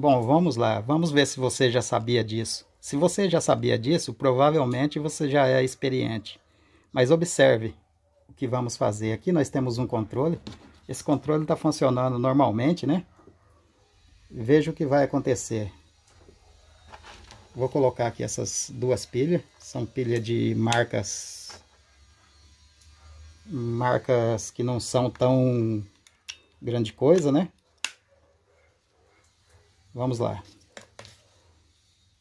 Bom, vamos lá, vamos ver se você já sabia disso. Se você já sabia disso, provavelmente você já é experiente. Mas observe o que vamos fazer. Aqui nós temos um controle. Esse controle está funcionando normalmente, né? Veja o que vai acontecer. Vou colocar aqui essas duas pilhas. São pilhas de marcas... Marcas que não são tão grande coisa, né? Vamos lá.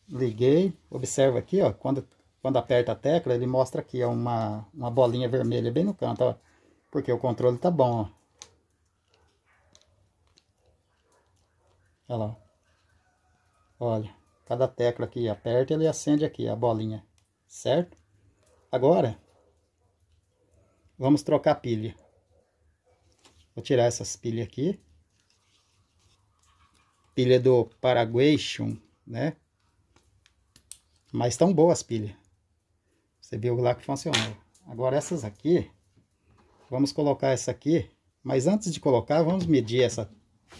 Liguei, observa aqui, ó, quando, quando aperta a tecla, ele mostra aqui ó, uma, uma bolinha vermelha bem no canto, ó, porque o controle tá bom, ó. Olha lá. Olha, cada tecla que aperta, ele acende aqui a bolinha, certo? Agora, vamos trocar a pilha. Vou tirar essas pilhas aqui pilha do Paraguation, né? Mas tão boas as pilhas. Você viu lá que funcionou. Agora essas aqui, vamos colocar essa aqui. Mas antes de colocar, vamos medir essa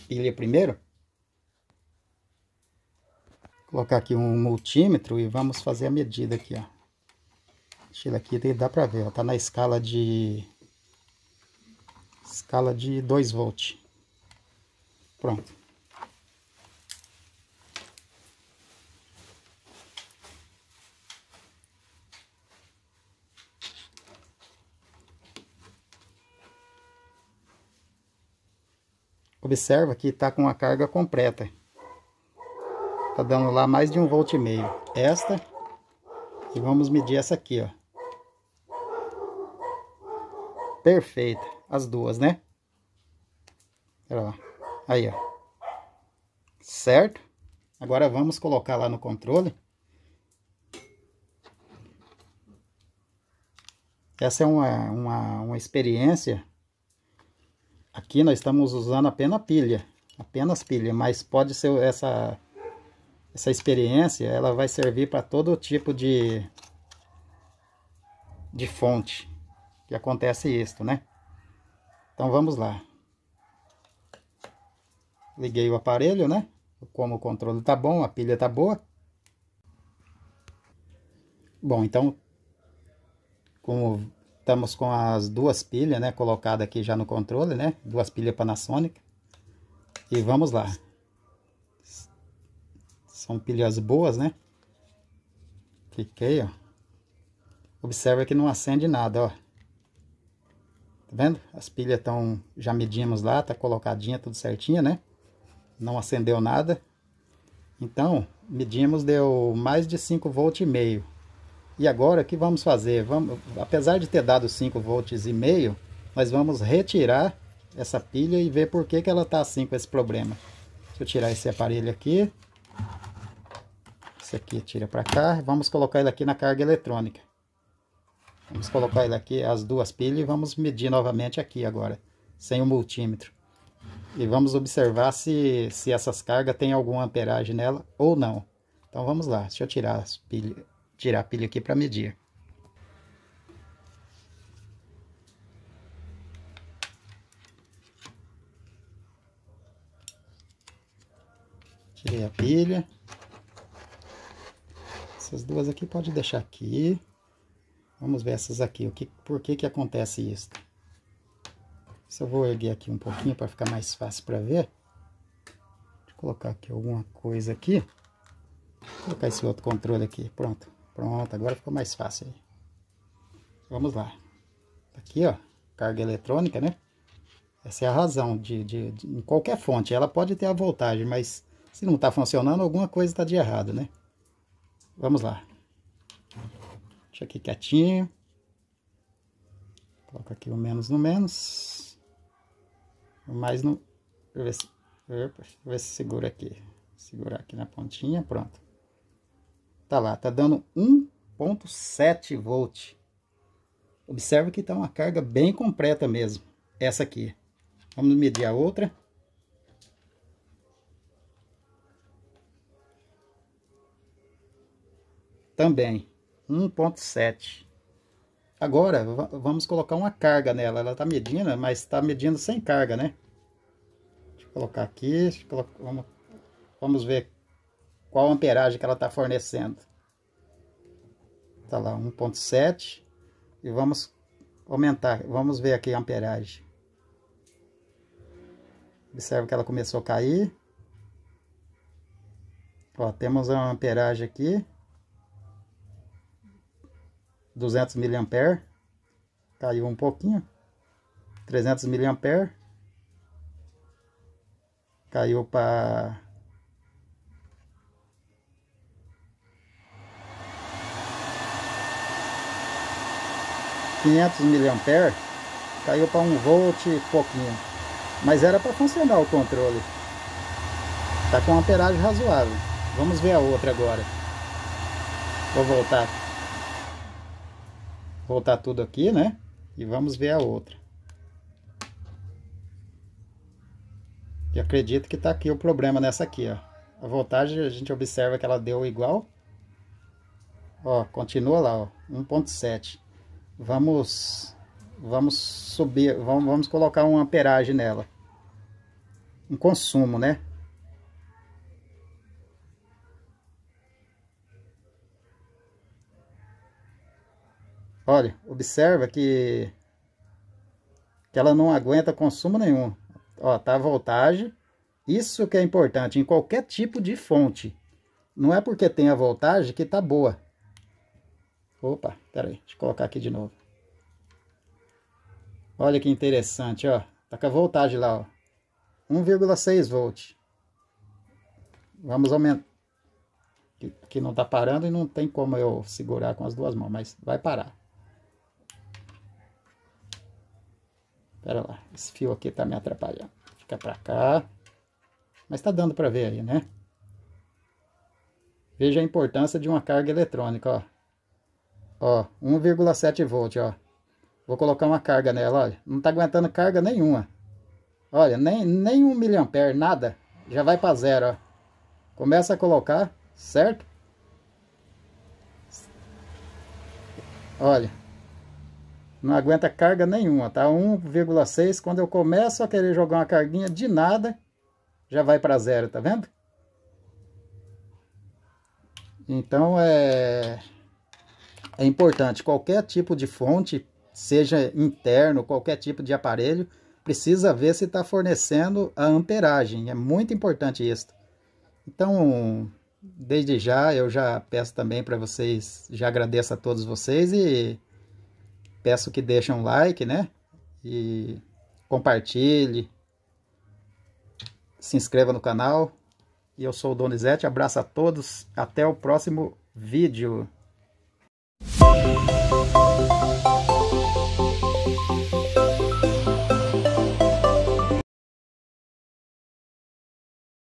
pilha primeiro. Colocar aqui um multímetro e vamos fazer a medida aqui, ó. Tira aqui, dá pra ver, ó. Tá na escala de... Escala de 2 volts. Pronto. observa que está com a carga completa. Está dando lá mais de um volt e meio. Esta, e vamos medir essa aqui, ó. Perfeita, as duas, né? lá Aí, ó. Certo? Agora vamos colocar lá no controle. Essa é uma, uma, uma experiência Aqui nós estamos usando apenas pilha, apenas pilha, mas pode ser essa essa experiência, ela vai servir para todo tipo de de fonte que acontece isto, né? Então vamos lá. Liguei o aparelho, né? Como o controle tá bom, a pilha tá boa. Bom, então como Estamos com as duas pilhas, né? Colocada aqui já no controle, né? Duas pilhas Panasonic. E vamos lá. São pilhas boas, né? Cliquei, ó. Observa que não acende nada, ó. Tá vendo? As pilhas estão... Já medimos lá, tá colocadinha, tudo certinho, né? Não acendeu nada. Então, medimos, deu mais de 5,5 volts. E agora o que vamos fazer? Vamos, apesar de ter dado 5 volts e meio, nós vamos retirar essa pilha e ver por que, que ela está assim com esse problema. Deixa eu tirar esse aparelho aqui. Esse aqui tira para cá. Vamos colocar ele aqui na carga eletrônica. Vamos colocar ele aqui, as duas pilhas, e vamos medir novamente aqui agora, sem o multímetro. E vamos observar se, se essas cargas têm alguma amperagem nela ou não. Então vamos lá, deixa eu tirar as pilhas, tirar a pilha aqui para medir. Tirei a pilha. Essas duas aqui pode deixar aqui. Vamos ver essas aqui, o que, por que que acontece isso. Se eu vou erguer aqui um pouquinho para ficar mais fácil para ver. Deixa eu colocar aqui alguma coisa aqui. Vou colocar esse outro controle aqui, pronto. Pronto, agora ficou mais fácil aí. Vamos lá. Aqui, ó, carga eletrônica, né? Essa é a razão de, de, de, em qualquer fonte. Ela pode ter a voltagem, mas se não está funcionando, alguma coisa está de errado, né? Vamos lá. Deixa aqui quietinho. Coloca aqui o menos no menos. O mais no... Deixa eu ver se, eu ver se segura aqui. Segurar aqui na pontinha, pronto. Tá lá, tá dando 1.7 volt. Observe que está uma carga bem completa mesmo, essa aqui. Vamos medir a outra. Também, 1.7. Agora, vamos colocar uma carga nela. Ela está medindo, mas está medindo sem carga, né? Deixa eu colocar aqui, eu colocar, vamos, vamos ver qual amperagem que ela está fornecendo. Tá lá, 1.7. E vamos aumentar, vamos ver aqui a amperagem. Observe que ela começou a cair. Ó, temos a amperagem aqui. 200 mA. Caiu um pouquinho. 300 mA. Caiu para 500 mA, caiu para 1 volt e pouquinho. Mas era para funcionar o controle. Tá com uma amperagem razoável. Vamos ver a outra agora. Vou voltar. Voltar tudo aqui, né? E vamos ver a outra. E acredito que está aqui o problema nessa aqui, ó. A voltagem a gente observa que ela deu igual. Ó, continua lá, ó. 1.7 vamos vamos subir, vamos, vamos colocar uma amperagem nela. Um consumo, né? Olha, observa que, que ela não aguenta consumo nenhum. Ó, tá a voltagem. Isso que é importante em qualquer tipo de fonte. Não é porque tem a voltagem que tá boa. Opa, peraí, aí, deixa eu colocar aqui de novo. Olha que interessante, ó. Tá com a voltagem lá, ó. 1,6 volts. Vamos aumentar. Que não tá parando e não tem como eu segurar com as duas mãos, mas vai parar. Pera lá, esse fio aqui tá me atrapalhando. Fica pra cá. Mas tá dando pra ver aí, né? Veja a importância de uma carga eletrônica, ó. Ó, 1,7 volt, ó. Vou colocar uma carga nela, olha. Não tá aguentando carga nenhuma. Olha, nem, nem 1 miliampere, nada. Já vai para zero, ó. Começa a colocar, certo? Olha. Não aguenta carga nenhuma, tá? 1,6. Quando eu começo a querer jogar uma carguinha de nada, já vai para zero, tá vendo? Então, é é importante, qualquer tipo de fonte, seja interno, qualquer tipo de aparelho, precisa ver se está fornecendo a amperagem. É muito importante isso. Então, desde já, eu já peço também para vocês, já agradeço a todos vocês e peço que deixem um like, né? E compartilhe, se inscreva no canal. E eu sou o Donizete, abraço a todos, até o próximo vídeo.